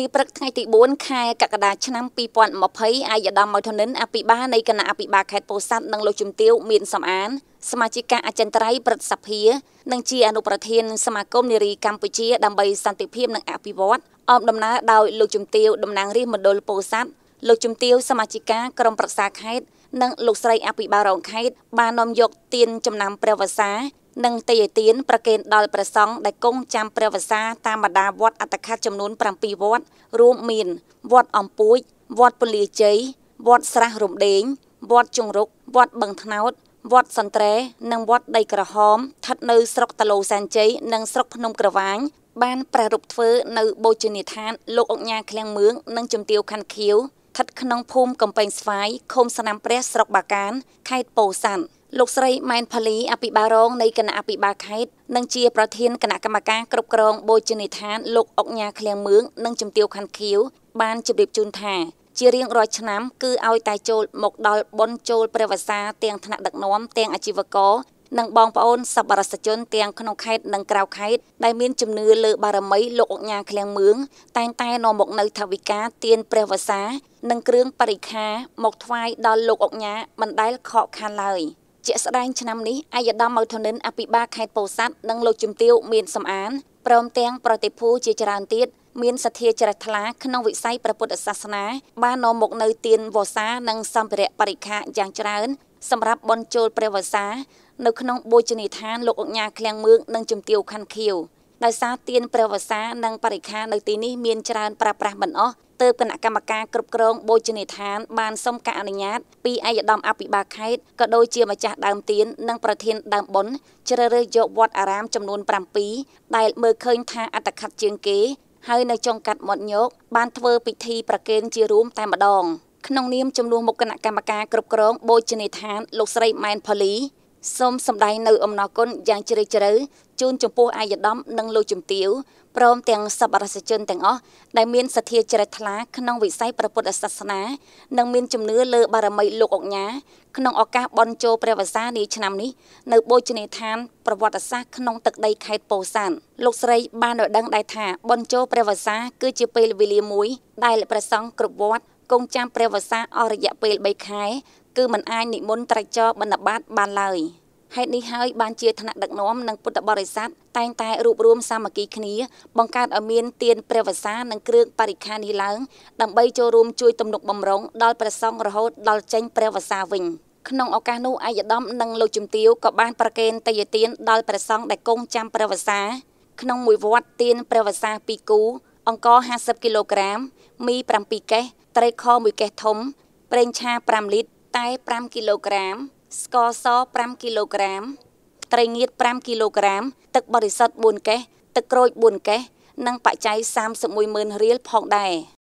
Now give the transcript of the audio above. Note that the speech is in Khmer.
នាព្រឹកថ្ងៃទី4ខែកក្កដាឆ្នាំ2020អាយដាមម៉ុយធនិនអភិបាលនៃគណៈអភិបាលខេត្តពោធិ៍សាត់និងលោកជំទាវមានសំអានសមាជិកអចិន្ត្រៃយ៍ព្រឹទ្ធសភានិងជាអនុប្រធានសមាគមនារីកម្ពុជាដើម្បីសន្តិភាពនិងអភិវឌ្ឍអមដំណើរដោយលោកជំទាវតំណាងរាស្ត្រមណ្ឌលពោធិ៍សាត់លោកជំទាវសមាជិកាក្រុមប្រឹក្សាខេត្តនិងលោកស្រីអភិបាលរងខេត្តបាននាំយកទៀនចំណាំ ព្រះវស្សានិងទេយទានប្រគេនដល់ព្រះសង្ឃដែលគង់ចាំព្រះវស្សាតាមបណ្ដាវត្តអត្តខ័តចំនួន7វត្តរួមមានវត្តអំពួយវត្តពលីជ័យវត្តស្រះរំដេង វត្តជង្រុកវត្តបឹងថ្នោត វត្តសន្ត្រែនិងវត្តដីក្រហមស្ថិតនៅស្រុកតឡូសានជ័យនិងស្រុកភ្នំក្រវាញបានប្រារព្ធធ្វើនៅបូជនីយដ្ឋានលោកអង្ញាឃ្លាំងមឿងនិងជំទាវខាន់ខៀវស្ថិតក្នុងភូមិកំពែងស្វាយឃុំស្នាមព្រះស្រុកបាកានខេត្តពោធិ៍សាត់លោកស្រីម៉ែនផាលីអភិបាលរងនៃគណៈអភិបាលខេត្តនិងជាប្រធានគណៈកម្មការគ្រប់គ្រងបូជនីយដ្ឋានលោកអុកញ៉ាឃ្លៀងមឿងនិងជំទាវខាន់ខៀវបានជម្រាបជូនថា ជារៀងរាល់ឆ្នាំ គឺឲ្យតែចូលមកដល់បុណ្យចូលព្រះវស្សាទាំងថ្នាក់ដឹកនាំទាំងអាជីវករនិងបងប្អូនសប្បុរសជនទាំងក្នុងខេត្តនិងក្រៅខេត្តដែលមានជំនឿលើ បារមីលោកអង្ញាឃ្លៀងមឿងតែងតែនាំមកនៅថាវិការទៀនព្រះវស្សានិងគ្រឿងបរិខាមកថ្វាយដល់លោកអង្ញាមិនដែលខកខានឡើយ។ជាក់ស្ដែងឆ្នាំនេះអាយដាមម៉ៅធនិនអភិបាលខេត្តពោធិ៍សាត់និងលោកជំទាវមានសំអានព្រមទាំងប្រតិភូជាច្រើនទៀតមានសទ្ធាជ្រះថ្លាក្នុងវិស័យព្រះពុទ្ធសាសនា បាននាំមកនៅទានវោសា និងសម្ភារៈបរិខាយ៉ាងច្រើន សម្រាប់បន់ជោលព្រះវោសា នៅក្នុងបូជនីយដ្ឋានលោកអង្ញាឃ្លាំងមឿងនិងជំទាវខាន់ខៀវដោយសារទៀនព្រះវសានិងបរិខានៅទីនេះមានច្រើនប្រាប្រាស់មិនអស់ទើបគណៈកម្មការគ្រប់គ្រងបូជនីយដ្ឋាន បានសុំការអនុញ្ញាត ពីឯកឧត្តមអភិបាលខេត្តក៏ដូចជាម្ចាស់ដើមទៀននិងប្រធានដើមបុណ្យជ្រើសរើសយកវត្តអារាមចំនួន7ដែលមើលឃើញថាអត្តខិតជាងគេហើយនៅចុងកាត់មាត់ញោកបានធ្វើ ពិធីប្រគេនជារួមតែម្ដង ក្នុងនាមជំនួសមុខគណៈកម្មការគ្រប់គ្រងបូជនីយដ្ឋានលោកស្រីម៉ែនផូលីសូមសម្ដែងនៅអំណរគុណយ៉ាងជ្រាលជ្រៅជូនចំពោះអាយដាមនិងលោកជំទាវព្រមទាំងសប្បុរសជនទាំងអស់ដែលមានសទ្ធាជ្រះថ្លាក្នុងវិស័យព្រះពុទ្ធសាសនានិងមានជំនឿលើបារមីលោកអង្ញាក្នុងឱកាសបន់ជោព្រះវស្សានាឆ្នាំនេះ នៅបូជនីយដ្ឋានប្រវត្តិសាស្ត្រក្នុងទឹកដីខេត្តពោធិ៍សាត់លោកស្រីបានរដឹងដែរថាបន់ជោព្រះវស្សាគឺជាពេលវេលាមួយដែលព្រះសង្ឃគ្រប់វត្តគង់ចាំព្រះវស្សាអស់រយៈពេល3ខែគឺមិនអាចនិមន្តត្រិចរបិណ្ឌបាត បានឡើយហេតុនេះហើយបានជាថ្នាក់ដឹកនាំនិងពុទ្ធបរិស័ទតែងតែរួបរวมសាមគ្គីគ្នា បង្កើតឲ្យមានទានព្រះវស្សានិងគ្រឿងបរិខានេះឡើងដើម្បីចូលរួមជួយទំនុកបម្រុងដល់ព្រះសង្ឃរហូតដល់ចេញព្រះវស្សាវិញ ក្នុងឱកាសនោះឯកឧត្តមនិងលោកជំទាវក៏បានប្រគេនតយទានដល់ព្រះសង្ឃដែលគង់ចាំព្រះវស្សា ក្នុងមួយវត្តទានព្រះវស្សា2គូអង្គរ50គីឡូក្រាមមី7កេសត្រីខ1កេសធំ ប្រេងឆា5លីត្រតែ5គីឡូក្រាមស្ករស5គីឡូក្រាមត្រីងៀត5គីឡូក្រាម ទឹកបរិសុទ្ធ4កេសទឹកក្រូច4កេសនិងបច្ច័យ310,000រៀលផងដែរ។